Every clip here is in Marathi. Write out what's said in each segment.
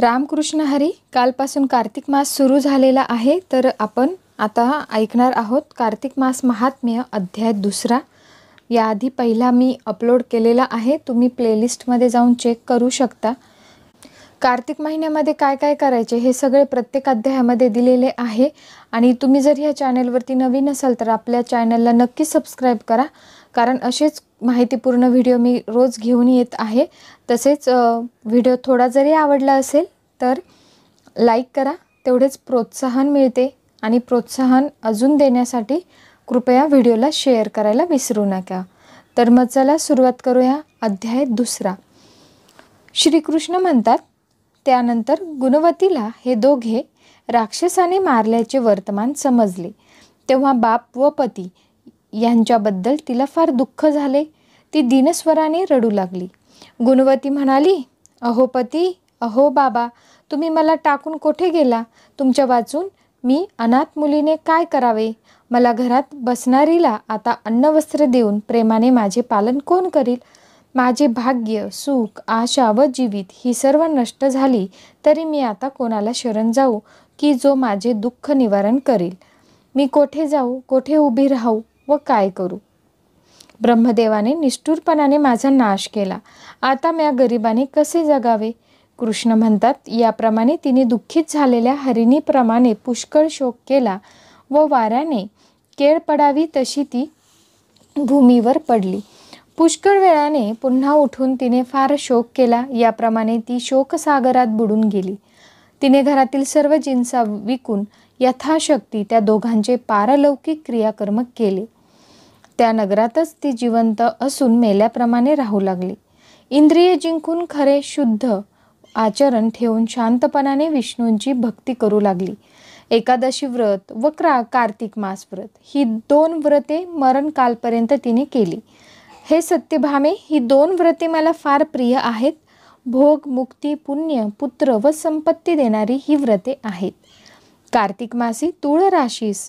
रामकृष्ण हरी कालपासून कार्तिक मास सुरू झालेला आहे तर आपण आता ऐकणार आहोत कार्तिक मास महात्म्य अध्याय दुसरा याआधी पहिला मी अपलोड केलेला आहे तुम्ही प्लेलिस्टमध्ये जाऊन चेक करू शकता कार्तिक महिन्यामध्ये काय काय करायचे हे सगळे प्रत्येक अध्यायामध्ये दिलेले आहे आणि तुम्ही जर ह्या चॅनलवरती नवीन असाल तर आपल्या चॅनलला नक्की सबस्क्राईब करा कारण असेच माहितीपूर्ण व्हिडिओ मी रोज घेऊन येत आहे तसेच व्हिडिओ थोडा जरी आवडला असेल तर लाईक करा तेवढेच प्रोत्साहन मिळते आणि प्रोत्साहन अजून देण्यासाठी कृपया व्हिडिओला शेअर करायला विसरू नका तर मग चला सुरुवात करूया अध्याय दुसरा श्रीकृष्ण म्हणतात त्यानंतर गुणवतीला हे दोघे राक्षसाने मारल्याचे वर्तमान समजले तेव्हा बाप व पती यांच्याबद्दल तिला फार दुःख झाले ती दिनस्वराने रडू लागली गुणवती म्हणाली अहो पती अहो बाबा तुम्ही मला टाकून कुठे गेला तुमच्या वाचून मी अनाथ मुलीने काय करावे मला घरात बसणारीला आता अन्न वस्त्र देऊन प्रेमाने माझे पालन कोण करील माझे भाग्य सुख आशा व जीवित ही सर्व नष्ट झाली तरी मी आता कोणाला शरण जाऊ की जो माझे दुःख निवारण करेल मी कोठे जाऊ कोठे उभी राहू व काय करू ब्रह्मदेवाने निष्ठुरपणाने माझा नाश केला आता म्या गरिबाने कसे जगावे कृष्ण म्हणतात याप्रमाणे तिने दुःखित झालेल्या हरिणीप्रमाणे पुष्कळ शोक केला व वाऱ्याने केळ पडावी तशी ती भूमीवर पडली पुष्कळ वेळाने पुन्हा उठून तिने फार शोक केला याप्रमाणे ती शोकसागरात बुडून गेली तिने घरातील सर्व जिन्सा विकून यथाशक्ती त्या दोघांचे पारलौकिक क्रियाकर्म केले त्या नगरातच ती जिवंत असून मेल्याप्रमाणे राहू लागली इंद्रिय जिंकून खरे शुद्ध आचरण ठेवून शांतपणाने विष्णूंची भक्ती करू लागली एकादशी व्रत व क्रा कार्तिक मास व्रत ही दोन व्रते मरणकालपर्यंत तिने केली हे सत्यभामे ही दोन व्रते मला फार प्रिय आहेत भोग मुक्ती पुण्य पुत्र व संपत्ती देणारी ही व्रते आहेत कार्तिक मासी तुळ राशीस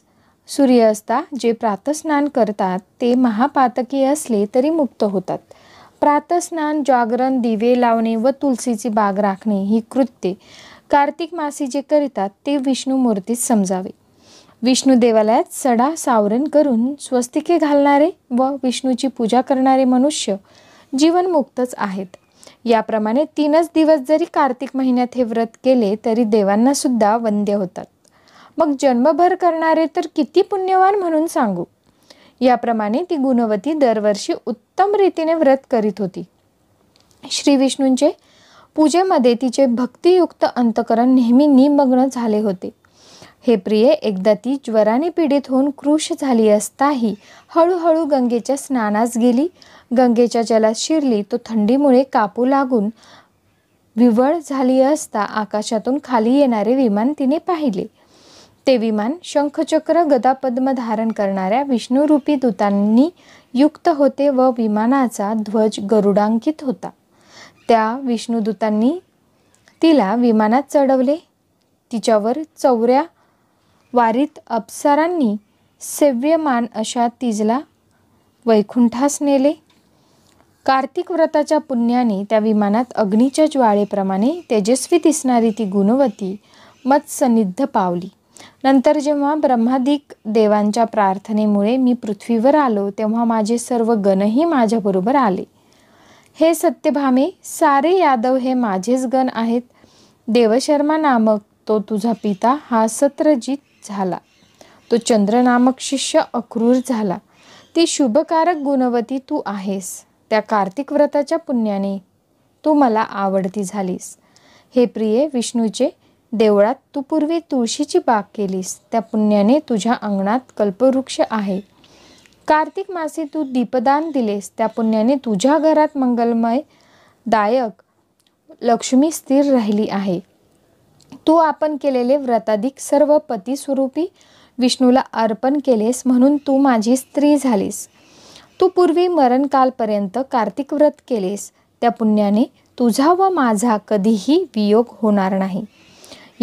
सूर्य असता जे प्रातस्नान करतात ते महापातकीय असले तरी मुक्त होतात प्रातस्नान जागरण दिवे लावणे व तुलसीची बाग राखणे ही कृत्ये कार्तिक मासी जे करतात ते विष्णू समजावे विष्णू देवालयात सडा सावरण करून स्वस्तिके घालणारे व विष्णूची पूजा करणारे मनुष्य जीवनमुक्तच आहेत याप्रमाणे तीनच दिवस जरी कार्तिक महिन्यात हे व्रत केले तरी देवांना सुद्धा वंद्य होतात मग जन्मभर करणारे तर किती पुण्यवान म्हणून सांगू याप्रमाणे ती गुणवती दरवर्षी उत्तम रीतीने व्रत करीत होती श्री विष्णूंचे पूजेमध्ये तिचे भक्तियुक्त अंतकरण नेहमी निमग्न झाले होते हे प्रिय एकदा ती ज्वराने पीडित होऊन कृश झाली असताही हळूहळू गंगेच्या स्नानास गेली गंगेच्या जलात शिरली तो थंडीमुळे कापू लागून विवळ झाली असता आकाशातून खाली येणारे विमान तिने पाहिले ते विमान शंखचक्र गदापद्म धारण करणाऱ्या विष्णुरूपी दूतांनी युक्त होते व विमानाचा ध्वज गरुडांकित होता त्या विष्णुदूतांनी तिला विमानात चढवले तिच्यावर चौऱ्या वारीत अप्सरांनी सेव्यमान अशा तिजला वैकुंठास नेले कार्तिक व्रताच्या पुण्याने त्या विमानात अग्नीच्या ज्वाळेप्रमाणे तेजस्वी दिसणारी ती गुणवती मत्सनिद्ध पावली नंतर जेव्हा ब्रह्मादिक देवांच्या प्रार्थनेमुळे मी पृथ्वीवर आलो तेव्हा माझे सर्व गणही माझ्याबरोबर आले हे सत्यभामे सारे यादव हे माझेच गण आहेत देवशर्मा नामक तो तुझा पिता हा सत्रजित झाला तो चंद्रनामक शिष्य अक्रूर झाला ती शुभकारक गुणवती तू आहेस त्या कार्तिक व्रताच्या पुण्याने तू मला आवडती झालीस हे प्रिय विष्णूचे देवळात तू पूर्वी तुळशीची बाग केलीस त्या पुण्याने तुझ्या अंगणात कल्पवृक्ष आहे कार्तिक मासे तू दीपदान दिलेस त्या पुण्याने तुझ्या घरात मंगलमय दायक लक्ष्मी स्थिर राहिली आहे तू आपण केलेले व्रताधिक सर्व पती स्वरूपी विष्णूला अर्पण केलेस म्हणून तू माझी स्त्री झालीस तू पूर्वी मरणकालपर्यंत कार्तिक व्रत केलेस त्या पुण्याने तुझा व माझा कधीही वियोग होणार नाही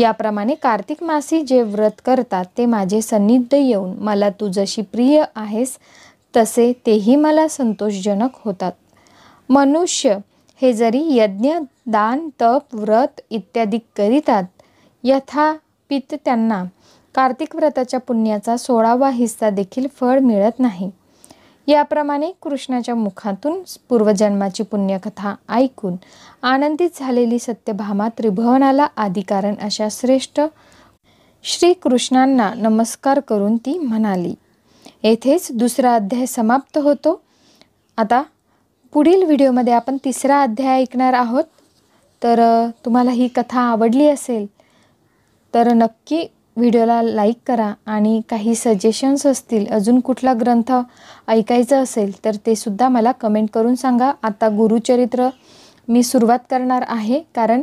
याप्रमाणे कार्तिक मासी जे व्रत करतात ते माझे सन्निध येऊन मला तू जशी प्रिय आहेस तसे तेही मला संतोषजनक होतात मनुष्य हे जरी यज्ञ दान तप व्रत इत्यादी करीतात यथापित त्यांना कार्तिक व्रताच्या पुण्याचा सोळावा हिस्सा देखील फळ मिळत नाही याप्रमाणे कृष्णाच्या मुखातून पूर्वजन्माची पुण्यकथा ऐकून आनंदित झालेली सत्यभामा त्रिभुवनाला आदिकारण अशा श्रेष्ठ श्रीकृष्णांना नमस्कार करून ती म्हणाली येथेच दुसरा अध्याय समाप्त होतो आता पुढील व्हिडिओमध्ये आपण तिसरा अध्याय ऐकणार आहोत तर तुम्हाला ही कथा आवडली असेल तर नक्की व्हिडिओला लाईक करा आणि काही सजेशन्स असतील अजून कुठला ग्रंथ ऐकायचा असेल तर ते सुद्धा मला कमेंट करून सांगा आता गुरुचरित्र मी सुरुवात करणार आहे कारण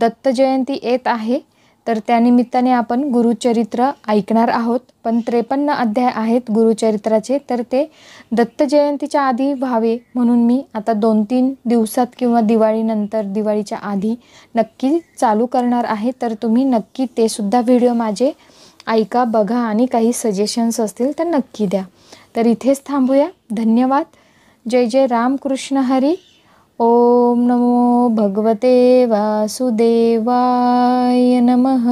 दत्त जयंती येत आहे तर त्यानिमित्ताने आपण गुरुचरित्र ऐकणार आहोत पण त्रेपन्न अध्याय आहेत गुरुचरित्राचे तर ते दत्त जयंतीच्या आधी व्हावे म्हणून मी आता दोन तीन दिवसात किंवा दिवाळीनंतर दिवाळीच्या आधी नक्की चालू करणार आहे तर तुम्ही नक्की ते सुद्धा व्हिडिओ माझे ऐका बघा आणि काही सजेशन्स असतील तर नक्की द्या तर इथेच थांबूया धन्यवाद जय जय रामकृष्ण हरी ॐ नमो भगवते वासुदेवाय नमः